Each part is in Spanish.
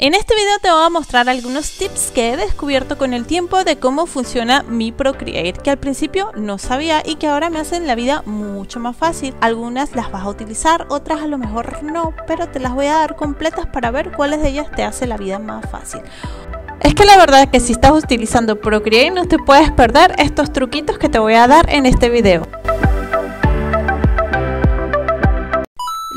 En este video te voy a mostrar algunos tips que he descubierto con el tiempo de cómo funciona mi Procreate, que al principio no sabía y que ahora me hacen la vida mucho más fácil. Algunas las vas a utilizar, otras a lo mejor no, pero te las voy a dar completas para ver cuáles de ellas te hace la vida más fácil. Es que la verdad es que si estás utilizando Procreate no te puedes perder estos truquitos que te voy a dar en este video.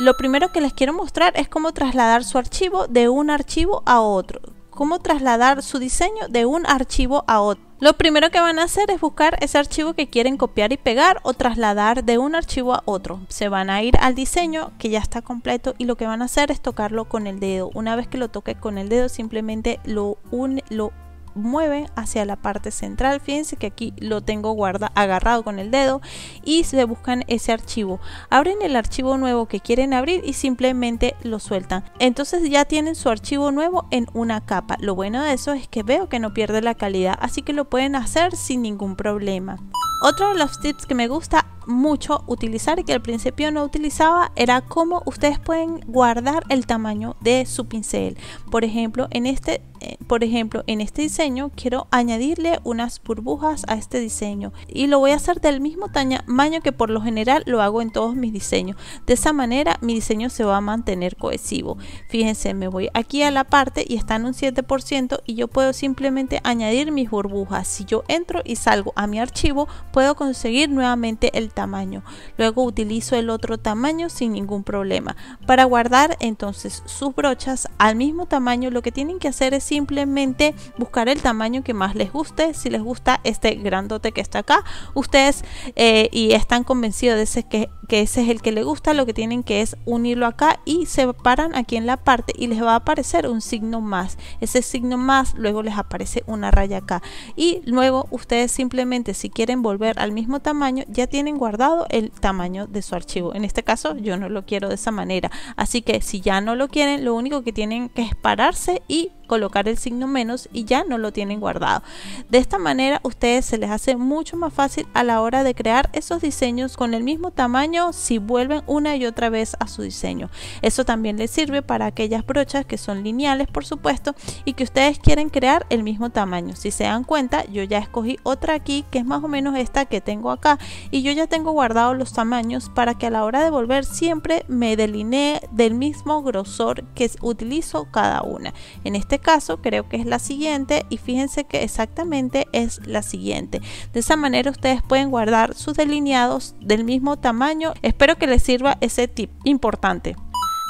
Lo primero que les quiero mostrar es cómo trasladar su archivo de un archivo a otro. Cómo trasladar su diseño de un archivo a otro. Lo primero que van a hacer es buscar ese archivo que quieren copiar y pegar o trasladar de un archivo a otro. Se van a ir al diseño que ya está completo y lo que van a hacer es tocarlo con el dedo. Una vez que lo toque con el dedo simplemente lo, un, lo mueven hacia la parte central. Fíjense que aquí lo tengo guarda, agarrado con el dedo y se buscan ese archivo. Abren el archivo nuevo que quieren abrir y simplemente lo sueltan. Entonces ya tienen su archivo nuevo en una capa. Lo bueno de eso es que veo que no pierde la calidad, así que lo pueden hacer sin ningún problema. Otro de los tips que me gusta mucho utilizar y que al principio no utilizaba era cómo ustedes pueden guardar el tamaño de su pincel. Por ejemplo, en este eh, por ejemplo, en este diseño quiero añadirle unas burbujas a este diseño y lo voy a hacer del mismo tamaño que por lo general lo hago en todos mis diseños. De esa manera mi diseño se va a mantener cohesivo. Fíjense, me voy aquí a la parte y está en un 7% y yo puedo simplemente añadir mis burbujas. Si yo entro y salgo a mi archivo, puedo conseguir nuevamente el tamaño. Luego utilizo el otro tamaño sin ningún problema. Para guardar entonces sus brochas al mismo tamaño, lo que tienen que hacer es simplemente buscar el tamaño que más les guste. Si les gusta este grandote que está acá, ustedes eh, y están convencidos de ese que, ese es el que les gusta, lo que tienen que es unirlo acá y se paran aquí en la parte y les va a aparecer un signo más. Ese signo más luego les aparece una raya acá. Y luego ustedes simplemente si quieren volver al mismo tamaño, ya tienen guardado el tamaño de su archivo. En este caso yo no lo quiero de esa manera. Así que si ya no lo quieren, lo único que tienen que es pararse y colocar el signo menos y ya no lo tienen guardado. De esta manera ustedes se les hace mucho más fácil a la hora de crear esos diseños con el mismo tamaño si vuelven una y otra vez a su diseño. Eso también les sirve para aquellas brochas que son lineales por supuesto y que ustedes quieren crear el mismo tamaño. Si se dan cuenta yo ya escogí otra aquí que es más o menos esta que tengo acá y yo ya tengo guardado los tamaños para que a la hora de volver siempre me delinee del mismo grosor que utilizo cada una. En este caso creo que es la siguiente y fíjense que exactamente es la siguiente. De esa manera ustedes pueden guardar sus delineados del mismo tamaño. Espero que les sirva ese tip importante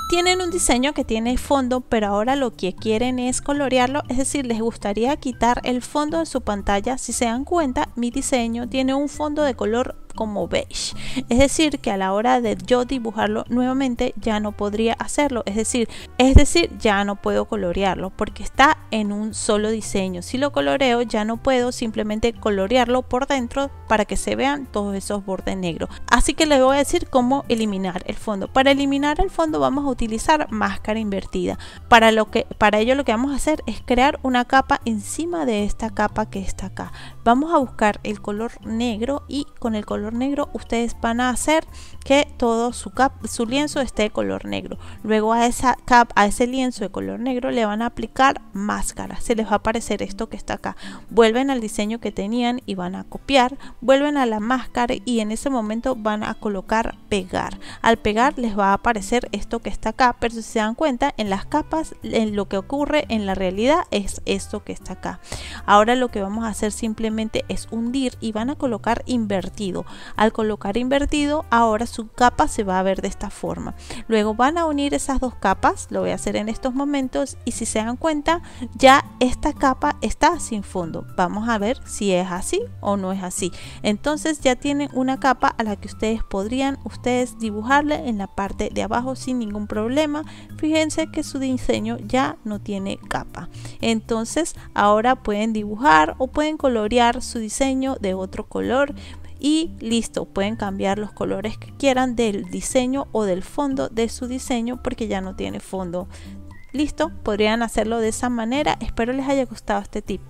tienen un diseño que tiene fondo, pero ahora lo que quieren es colorearlo, es decir, les gustaría quitar el fondo de su pantalla. Si se dan cuenta, mi diseño tiene un fondo de color beige. Es decir, que a la hora de yo dibujarlo nuevamente ya no podría hacerlo. Es decir, es decir, ya no puedo colorearlo porque está en un solo diseño. Si lo coloreo ya no puedo simplemente colorearlo por dentro para que se vean todos esos bordes negros. Así que les voy a decir cómo eliminar el fondo. Para eliminar el fondo vamos a utilizar máscara invertida. Para, lo que, para ello lo que vamos a hacer es crear una capa encima de esta capa que está acá. Vamos a buscar el color negro y con el color negro, ustedes van a hacer que todo su, su lienzo esté de color negro. Luego a, esa cap, a ese lienzo de color negro le van a aplicar máscara. Se les va a aparecer esto que está acá. Vuelven al diseño que tenían y van a copiar. Vuelven a la máscara y en ese momento van a colocar pegar. Al pegar les va a aparecer esto que está acá. Pero si se dan cuenta, en las capas en lo que ocurre en la realidad es esto que está acá. Ahora lo que vamos a hacer simplemente es hundir y van a colocar invertido. Al colocar invertido, ahora su capa se va a ver de esta forma. Luego van a unir esas dos capas, lo voy a hacer en estos momentos y si se dan cuenta, ya esta capa está sin fondo. Vamos a ver si es así o no es así. Entonces ya tienen una capa a la que ustedes podrían ustedes dibujarle en la parte de abajo sin ningún problema. Fíjense que su diseño ya no tiene capa. Entonces ahora pueden dibujar o pueden colorear su diseño de otro color y listo, pueden cambiar los colores que quieran del diseño o del fondo de su diseño porque ya no tiene fondo. Listo, podrían hacerlo de esa manera. Espero les haya gustado este tip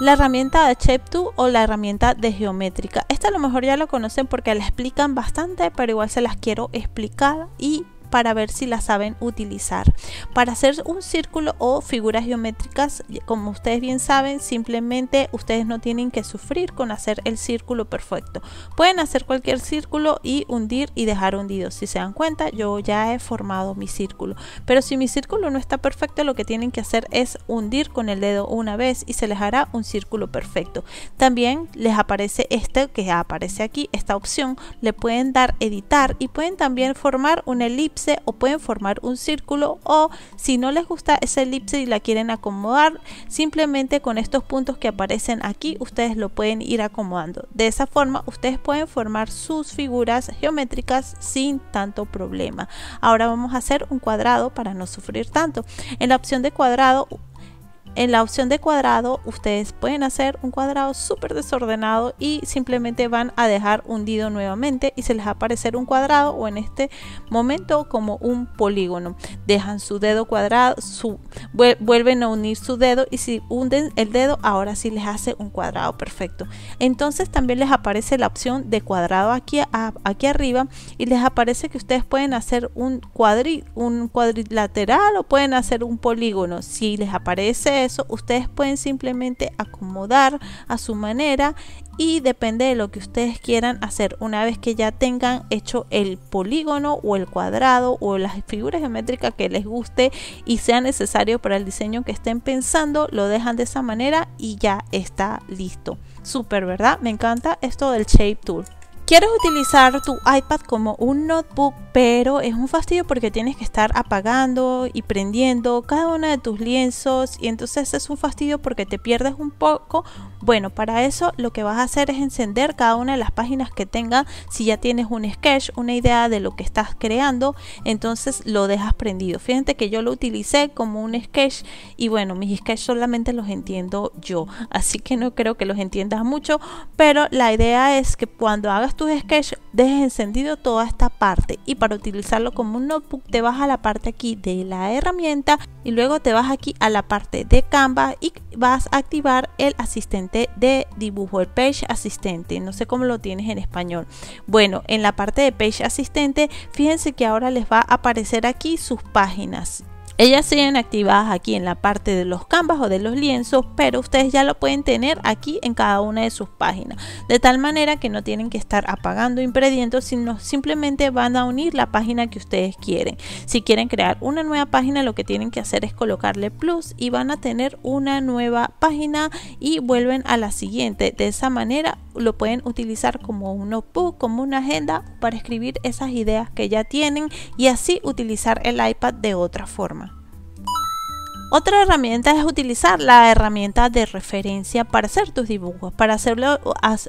la herramienta de Shape2 o la herramienta de geométrica. Esta a lo mejor ya la conocen porque la explican bastante, pero igual se las quiero explicar y para ver si la saben utilizar. Para hacer un círculo o figuras geométricas, como ustedes bien saben, simplemente ustedes no tienen que sufrir con hacer el círculo perfecto. Pueden hacer cualquier círculo y hundir y dejar hundido. Si se dan cuenta, yo ya he formado mi círculo. Pero si mi círculo no está perfecto, lo que tienen que hacer es hundir con el dedo una vez y se les hará un círculo perfecto. También les aparece este que aparece aquí, esta opción. Le pueden dar editar y pueden también formar un elipse o pueden formar un círculo o si no les gusta esa elipse y la quieren acomodar, simplemente con estos puntos que aparecen aquí ustedes lo pueden ir acomodando. De esa forma ustedes pueden formar sus figuras geométricas sin tanto problema. Ahora vamos a hacer un cuadrado para no sufrir tanto. En la opción de cuadrado en la opción de cuadrado ustedes pueden hacer un cuadrado súper desordenado y simplemente van a dejar hundido nuevamente y se les va a aparecer un cuadrado o en este momento como un polígono. Dejan su dedo cuadrado, su, vuelven a unir su dedo y si hunden el dedo ahora sí les hace un cuadrado perfecto. Entonces también les aparece la opción de cuadrado aquí, aquí arriba y les aparece que ustedes pueden hacer un, un cuadrilateral o pueden hacer un polígono. Si les aparece eso, ustedes pueden simplemente acomodar a su manera y depende de lo que ustedes quieran hacer. Una vez que ya tengan hecho el polígono o el cuadrado o las figuras geométricas que les guste y sea necesario para el diseño que estén pensando, lo dejan de esa manera y ya está listo. Súper, ¿verdad? Me encanta esto del Shape Tool. Quieres utilizar tu iPad como un notebook, pero es un fastidio porque tienes que estar apagando y prendiendo cada uno de tus lienzos y entonces es un fastidio porque te pierdes un poco. Bueno, para eso lo que vas a hacer es encender cada una de las páginas que tenga. Si ya tienes un sketch, una idea de lo que estás creando, entonces lo dejas prendido. Fíjate que yo lo utilicé como un sketch y bueno, mis sketches solamente los entiendo yo, así que no creo que los entiendas mucho, pero la idea es que cuando hagas Sketch sketch dejes encendido toda esta parte y para utilizarlo como un notebook te vas a la parte aquí de la herramienta y luego te vas aquí a la parte de Canva y vas a activar el asistente de dibujo, el Page Asistente, no sé cómo lo tienes en español. Bueno, en la parte de Page Asistente, fíjense que ahora les va a aparecer aquí sus páginas ellas siguen activadas aquí en la parte de los canvas o de los lienzos, pero ustedes ya lo pueden tener aquí en cada una de sus páginas, de tal manera que no tienen que estar apagando impredientos, sino simplemente van a unir la página que ustedes quieren. Si quieren crear una nueva página, lo que tienen que hacer es colocarle plus y van a tener una nueva página y vuelven a la siguiente. De esa manera lo pueden utilizar como un notebook, como una agenda para escribir esas ideas que ya tienen y así utilizar el iPad de otra forma. Otra herramienta es utilizar la herramienta de referencia para hacer tus dibujos. Para hacerlo,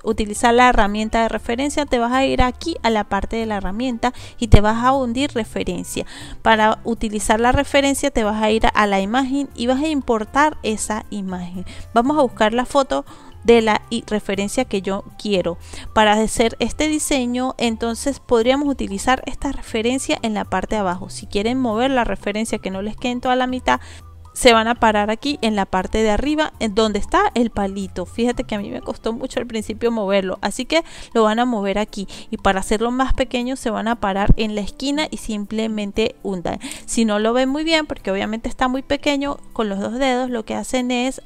utilizar la herramienta de referencia, te vas a ir aquí a la parte de la herramienta y te vas a hundir referencia. Para utilizar la referencia, te vas a ir a la imagen y vas a importar esa imagen. Vamos a buscar la foto de la referencia que yo quiero. Para hacer este diseño, entonces podríamos utilizar esta referencia en la parte de abajo. Si quieren mover la referencia que no les quede en toda la mitad, se van a parar aquí en la parte de arriba en donde está el palito. Fíjate que a mí me costó mucho al principio moverlo, así que lo van a mover aquí y para hacerlo más pequeño se van a parar en la esquina y simplemente hundan. Si no lo ven muy bien porque obviamente está muy pequeño con los dos dedos lo que hacen es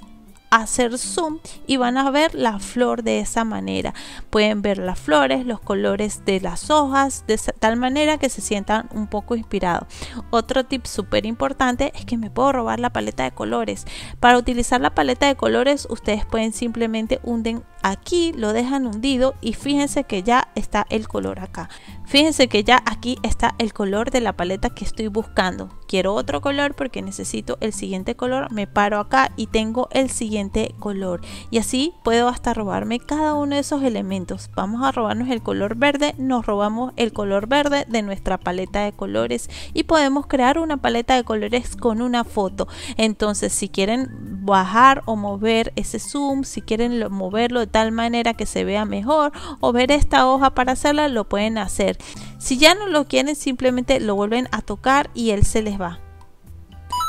hacer zoom y van a ver la flor de esa manera. Pueden ver las flores, los colores de las hojas, de tal manera que se sientan un poco inspirados. Otro tip súper importante es que me puedo robar la paleta de colores. Para utilizar la paleta de colores, ustedes pueden simplemente hunden aquí lo dejan hundido y fíjense que ya está el color acá. Fíjense que ya aquí está el color de la paleta que estoy buscando. Quiero otro color porque necesito el siguiente color. Me paro acá y tengo el siguiente color. Y así puedo hasta robarme cada uno de esos elementos. Vamos a robarnos el color verde. Nos robamos el color verde de nuestra paleta de colores. Y podemos crear una paleta de colores con una foto. Entonces si quieren bajar o mover ese zoom, si quieren moverlo tal manera que se vea mejor o ver esta hoja para hacerla, lo pueden hacer. Si ya no lo quieren, simplemente lo vuelven a tocar y él se les va.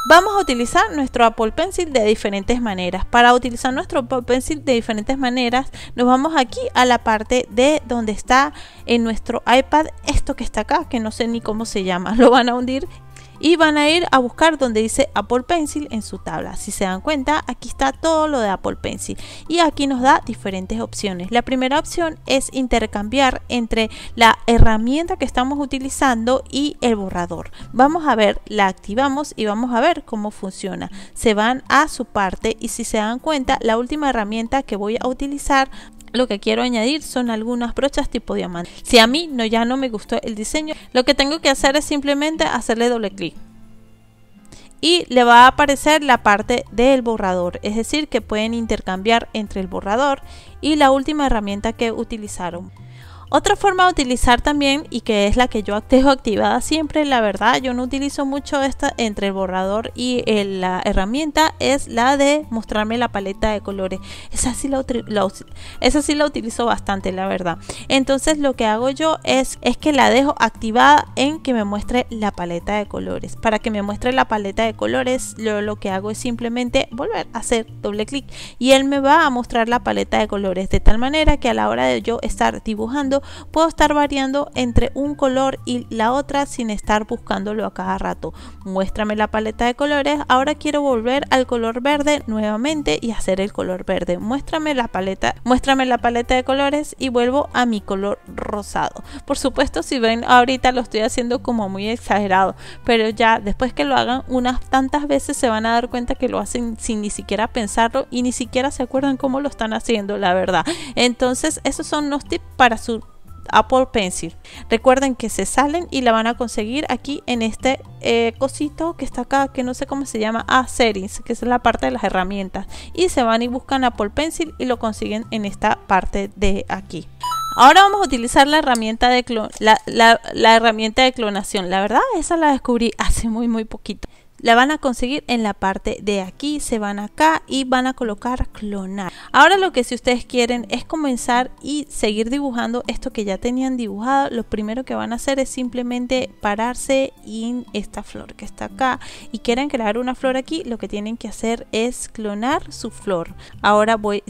Vamos a utilizar nuestro Apple Pencil de diferentes maneras. Para utilizar nuestro Apple Pencil de diferentes maneras, nos vamos aquí a la parte de donde está en nuestro iPad esto que está acá, que no sé ni cómo se llama. Lo van a hundir y van a ir a buscar donde dice Apple Pencil en su tabla. Si se dan cuenta, aquí está todo lo de Apple Pencil y aquí nos da diferentes opciones. La primera opción es intercambiar entre la herramienta que estamos utilizando y el borrador. Vamos a ver, la activamos y vamos a ver cómo funciona. Se van a su parte y si se dan cuenta, la última herramienta que voy a utilizar lo que quiero añadir son algunas brochas tipo diamante. Si a mí no, ya no me gustó el diseño, lo que tengo que hacer es simplemente hacerle doble clic. Y le va a aparecer la parte del borrador, es decir, que pueden intercambiar entre el borrador y la última herramienta que utilizaron. Otra forma de utilizar también y que es la que yo dejo activada siempre, la verdad, yo no utilizo mucho esta entre el borrador y la herramienta, es la de mostrarme la paleta de colores. Esa sí la, la, esa la utilizo bastante, la verdad. Entonces lo que hago yo es, es que la dejo activada en que me muestre la paleta de colores. Para que me muestre la paleta de colores, lo, lo que hago es simplemente volver a hacer doble clic y él me va a mostrar la paleta de colores de tal manera que a la hora de yo estar dibujando puedo estar variando entre un color y la otra sin estar buscándolo a cada rato. Muéstrame la paleta de colores. Ahora quiero volver al color verde nuevamente y hacer el color verde. Muéstrame la paleta, muéstrame la paleta de colores y vuelvo a mi color rosado. Por supuesto, si ven ahorita lo estoy haciendo como muy exagerado, pero ya después que lo hagan unas tantas veces se van a dar cuenta que lo hacen sin ni siquiera pensarlo y ni siquiera se acuerdan cómo lo están haciendo, la verdad. Entonces, esos son los tips para su Apple Pencil. Recuerden que se salen y la van a conseguir aquí en este eh, cosito que está acá, que no sé cómo se llama, a ah, series que es la parte de las herramientas. Y se van y buscan Apple Pencil y lo consiguen en esta parte de aquí. Ahora vamos a utilizar la herramienta de, la herramienta de clonación. La verdad, esa la descubrí hace muy, muy poquito la van a conseguir en la parte de aquí se van acá y van a colocar clonar ahora lo que si ustedes quieren es comenzar y seguir dibujando esto que ya tenían dibujado lo primero que van a hacer es simplemente pararse en esta flor que está acá y quieren crear una flor aquí lo que tienen que hacer es clonar su flor ahora voy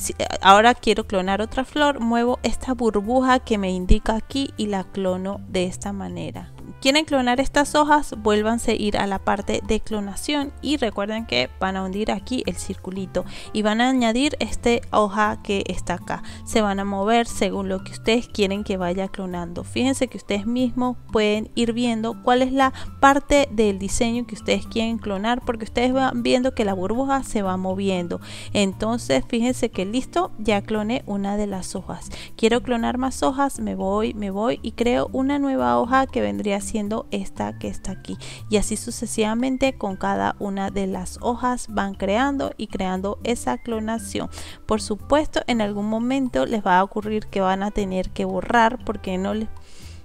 ahora quiero clonar otra flor muevo esta burbuja que me indica aquí y la clono de esta manera quieren clonar estas hojas, vuélvanse a ir a la parte de clonación y recuerden que van a hundir aquí el circulito y van a añadir esta hoja que está acá. Se van a mover según lo que ustedes quieren que vaya clonando. Fíjense que ustedes mismos pueden ir viendo cuál es la parte del diseño que ustedes quieren clonar porque ustedes van viendo que la burbuja se va moviendo. Entonces fíjense que listo, ya cloné una de las hojas. Quiero clonar más hojas, me voy, me voy y creo una nueva hoja que vendría así esta que está aquí. Y así sucesivamente con cada una de las hojas van creando y creando esa clonación. Por supuesto, en algún momento les va a ocurrir que van a tener que borrar porque no les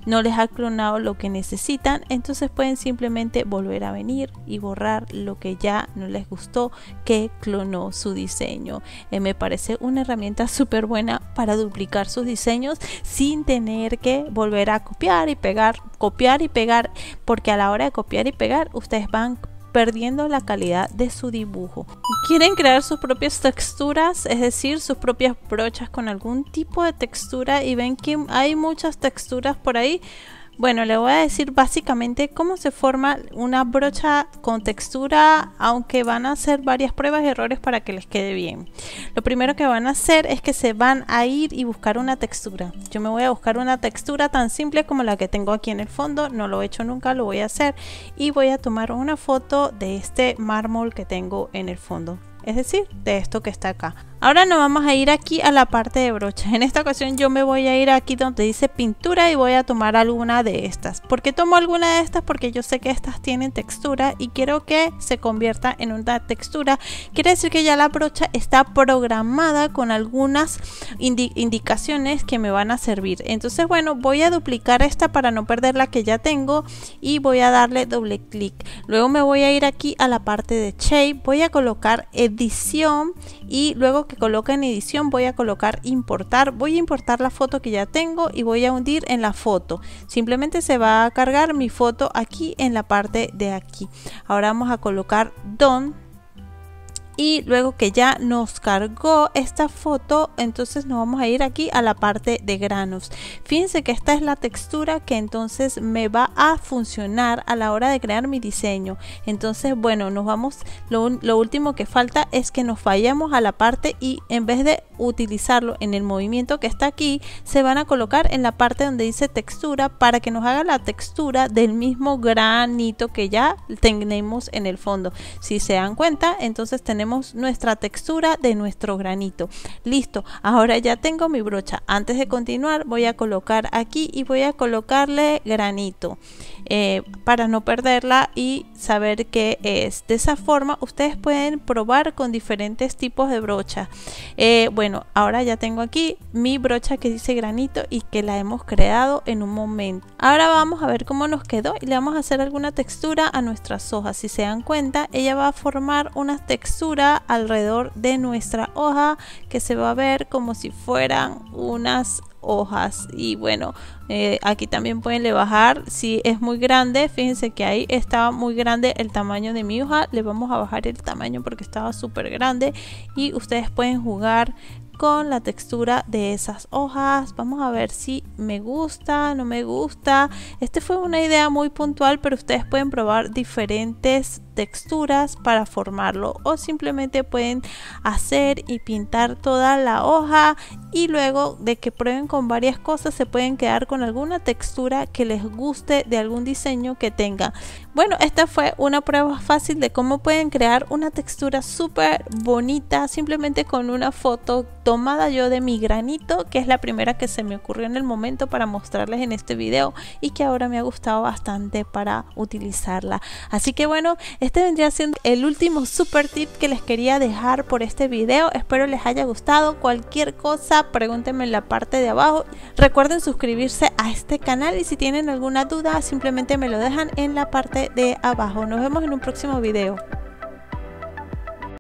no les ha clonado lo que necesitan, entonces pueden simplemente volver a venir y borrar lo que ya no les gustó que clonó su diseño. Eh, me parece una herramienta súper buena para duplicar sus diseños sin tener que volver a copiar y pegar, copiar y pegar, porque a la hora de copiar y pegar ustedes van perdiendo la calidad de su dibujo. Quieren crear sus propias texturas, es decir, sus propias brochas con algún tipo de textura y ven que hay muchas texturas por ahí bueno, le voy a decir básicamente cómo se forma una brocha con textura, aunque van a hacer varias pruebas y errores para que les quede bien. Lo primero que van a hacer es que se van a ir y buscar una textura. Yo me voy a buscar una textura tan simple como la que tengo aquí en el fondo, no lo he hecho nunca, lo voy a hacer. Y voy a tomar una foto de este mármol que tengo en el fondo, es decir, de esto que está acá. Ahora nos vamos a ir aquí a la parte de brochas. En esta ocasión yo me voy a ir aquí donde dice pintura y voy a tomar alguna de estas. ¿Por qué tomo alguna de estas? Porque yo sé que estas tienen textura y quiero que se convierta en una textura. Quiere decir que ya la brocha está programada con algunas indicaciones que me van a servir. Entonces bueno, voy a duplicar esta para no perder la que ya tengo y voy a darle doble clic. Luego me voy a ir aquí a la parte de shape, voy a colocar edición y luego que coloca en edición voy a colocar importar. Voy a importar la foto que ya tengo y voy a hundir en la foto. Simplemente se va a cargar mi foto aquí en la parte de aquí. Ahora vamos a colocar don y luego que ya nos cargó esta foto entonces nos vamos a ir aquí a la parte de granos fíjense que esta es la textura que entonces me va a funcionar a la hora de crear mi diseño entonces bueno nos vamos lo, lo último que falta es que nos vayamos a la parte y en vez de utilizarlo en el movimiento que está aquí se van a colocar en la parte donde dice textura para que nos haga la textura del mismo granito que ya tenemos en el fondo si se dan cuenta entonces tenemos nuestra textura de nuestro granito. Listo, ahora ya tengo mi brocha. Antes de continuar voy a colocar aquí y voy a colocarle granito. Eh, para no perderla y saber qué es. De esa forma ustedes pueden probar con diferentes tipos de brocha. Eh, bueno, ahora ya tengo aquí mi brocha que dice granito y que la hemos creado en un momento. Ahora vamos a ver cómo nos quedó y le vamos a hacer alguna textura a nuestras hojas. Si se dan cuenta, ella va a formar una textura alrededor de nuestra hoja que se va a ver como si fueran unas hojas y bueno eh, aquí también pueden le bajar si es muy grande fíjense que ahí estaba muy grande el tamaño de mi hoja le vamos a bajar el tamaño porque estaba súper grande y ustedes pueden jugar con la textura de esas hojas. Vamos a ver si me gusta, no me gusta. Este fue una idea muy puntual, pero ustedes pueden probar diferentes texturas para formarlo o simplemente pueden hacer y pintar toda la hoja y luego de que prueben con varias cosas se pueden quedar con alguna textura que les guste de algún diseño que tenga Bueno, esta fue una prueba fácil de cómo pueden crear una textura súper bonita simplemente con una foto tomada yo de mi granito, que es la primera que se me ocurrió en el momento para mostrarles en este video y que ahora me ha gustado bastante para utilizarla. Así que bueno, este vendría siendo el último super tip que les quería dejar por este video. Espero les haya gustado. Cualquier cosa, pregúntenme en la parte de abajo. Recuerden suscribirse a este canal y si tienen alguna duda, simplemente me lo dejan en la parte de abajo. Nos vemos en un próximo video.